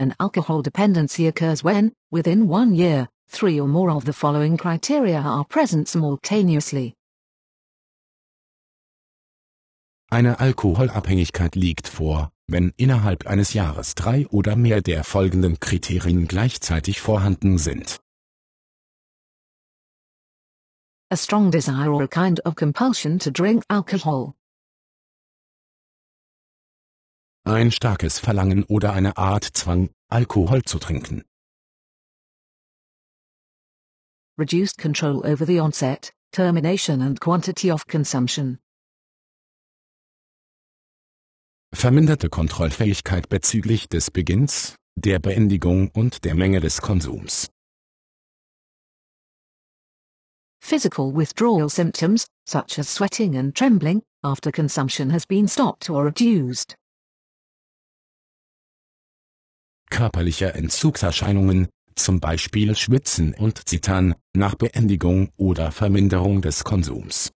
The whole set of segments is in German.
An alcohol dependency occurs when, within one year, three or more of the following criteria are present simultaneously. Eine Alkoholabhängigkeit liegt vor, wenn innerhalb eines Jahres drei oder mehr der folgenden Kriterien gleichzeitig vorhanden sind. A strong desire or a kind of compulsion to drink alcohol. ein starkes Verlangen oder eine Art Zwang, Alkohol zu trinken. Reduced control over the onset, termination and quantity of consumption. Verminderte Kontrollfähigkeit bezüglich des Beginns, der Beendigung und der Menge des Konsums. Physical withdrawal symptoms, such as sweating and trembling, after consumption has been stopped or reduced. körperlicher Entzugserscheinungen, zum Beispiel Schwitzen und Zittern, nach Beendigung oder Verminderung des Konsums.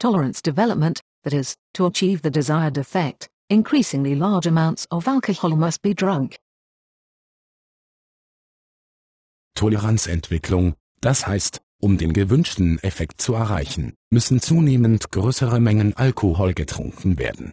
Tolerance development, that is, to achieve the desired effect, increasingly large amounts of alcohol must be drunk. Toleranzentwicklung, das heißt, um den gewünschten Effekt zu erreichen, müssen zunehmend größere Mengen Alkohol getrunken werden.